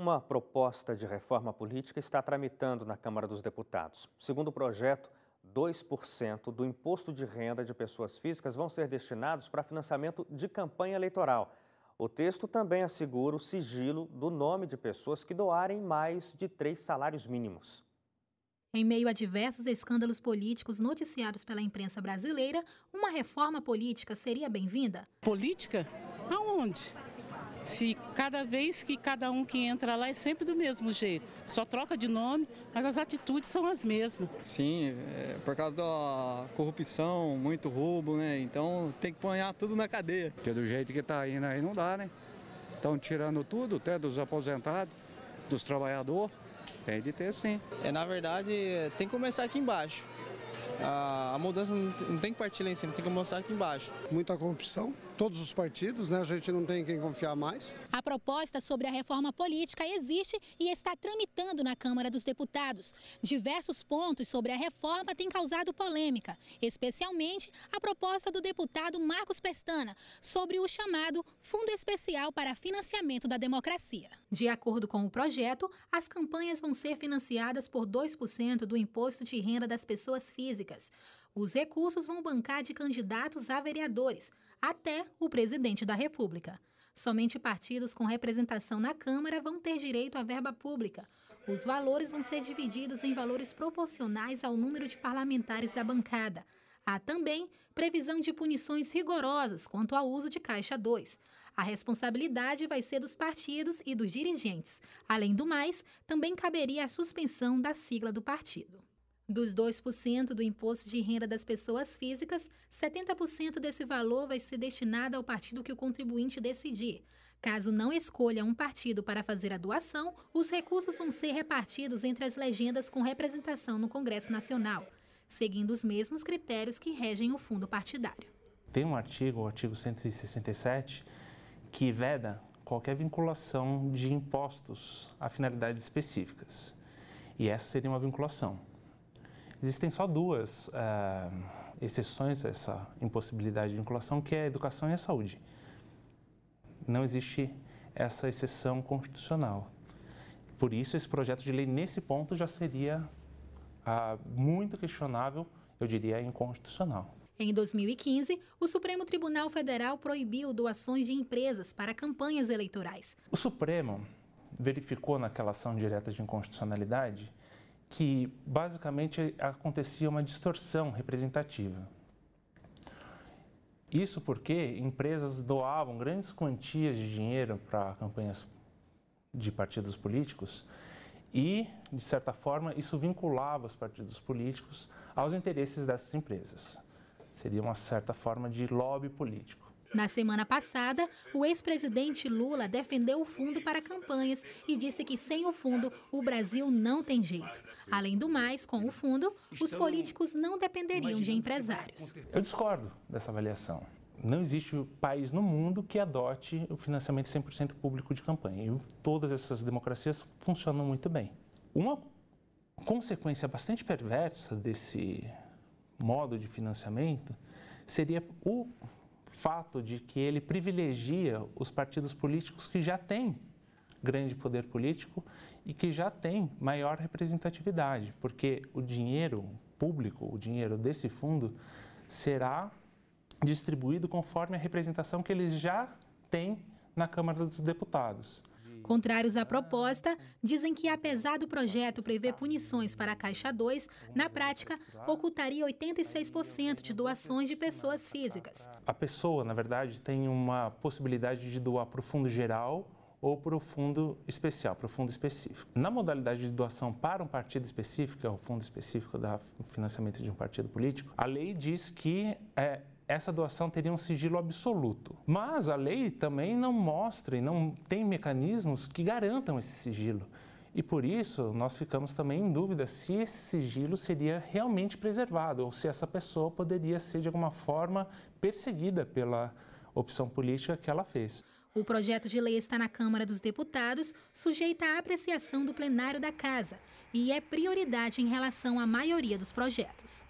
Uma proposta de reforma política está tramitando na Câmara dos Deputados. Segundo o projeto, 2% do imposto de renda de pessoas físicas vão ser destinados para financiamento de campanha eleitoral. O texto também assegura o sigilo do nome de pessoas que doarem mais de três salários mínimos. Em meio a diversos escândalos políticos noticiados pela imprensa brasileira, uma reforma política seria bem-vinda? Política? Aonde? Se cada vez que cada um que entra lá é sempre do mesmo jeito, só troca de nome, mas as atitudes são as mesmas. Sim, é por causa da corrupção, muito roubo, né? Então tem que apanhar tudo na cadeia. Porque do jeito que está indo aí não dá, né? Estão tirando tudo, até dos aposentados, dos trabalhadores. Tem de ter sim. É, na verdade, tem que começar aqui embaixo a, a mudança não, não tem que partir lá em cima, tem que mostrar aqui embaixo. Muita corrupção, todos os partidos, né? a gente não tem quem confiar mais. A proposta sobre a reforma política existe e está tramitando na Câmara dos Deputados. Diversos pontos sobre a reforma têm causado polêmica, especialmente a proposta do deputado Marcos Pestana sobre o chamado Fundo Especial para Financiamento da Democracia. De acordo com o projeto, as campanhas vão ser financiadas por 2% do imposto de renda das pessoas físicas os recursos vão bancar de candidatos a vereadores, até o presidente da República. Somente partidos com representação na Câmara vão ter direito à verba pública. Os valores vão ser divididos em valores proporcionais ao número de parlamentares da bancada. Há também previsão de punições rigorosas quanto ao uso de Caixa 2. A responsabilidade vai ser dos partidos e dos dirigentes. Além do mais, também caberia a suspensão da sigla do partido. Dos 2% do imposto de renda das pessoas físicas, 70% desse valor vai ser destinado ao partido que o contribuinte decidir. Caso não escolha um partido para fazer a doação, os recursos vão ser repartidos entre as legendas com representação no Congresso Nacional, seguindo os mesmos critérios que regem o fundo partidário. Tem um artigo, o artigo 167, que veda qualquer vinculação de impostos a finalidades específicas. E essa seria uma vinculação. Existem só duas eh, exceções a essa impossibilidade de vinculação, que é a educação e a saúde. Não existe essa exceção constitucional. Por isso, esse projeto de lei, nesse ponto, já seria ah, muito questionável, eu diria inconstitucional. Em 2015, o Supremo Tribunal Federal proibiu doações de empresas para campanhas eleitorais. O Supremo verificou naquela ação direta de inconstitucionalidade que basicamente acontecia uma distorção representativa. Isso porque empresas doavam grandes quantias de dinheiro para campanhas de partidos políticos e, de certa forma, isso vinculava os partidos políticos aos interesses dessas empresas. Seria uma certa forma de lobby político. Na semana passada, o ex-presidente Lula defendeu o fundo para campanhas e disse que sem o fundo, o Brasil não tem jeito. Além do mais, com o fundo, os políticos não dependeriam de empresários. Eu discordo dessa avaliação. Não existe país no mundo que adote o financiamento 100% público de campanha. E todas essas democracias funcionam muito bem. Uma consequência bastante perversa desse modo de financiamento seria o fato de que ele privilegia os partidos políticos que já têm grande poder político e que já têm maior representatividade, porque o dinheiro público, o dinheiro desse fundo, será distribuído conforme a representação que eles já têm na Câmara dos Deputados. Contrários à proposta, dizem que apesar do projeto prever punições para a Caixa 2, na prática, ocultaria 86% de doações de pessoas físicas. A pessoa, na verdade, tem uma possibilidade de doar para o fundo geral ou para o fundo especial, para o fundo específico. Na modalidade de doação para um partido específico, que é o fundo específico do financiamento de um partido político, a lei diz que é, essa doação teria um sigilo absoluto. Mas a lei também não mostra e não tem mecanismos que garantam esse sigilo. E por isso nós ficamos também em dúvida se esse sigilo seria realmente preservado ou se essa pessoa poderia ser de alguma forma perseguida pela opção política que ela fez. O projeto de lei está na Câmara dos Deputados, sujeita à apreciação do plenário da Casa, e é prioridade em relação à maioria dos projetos.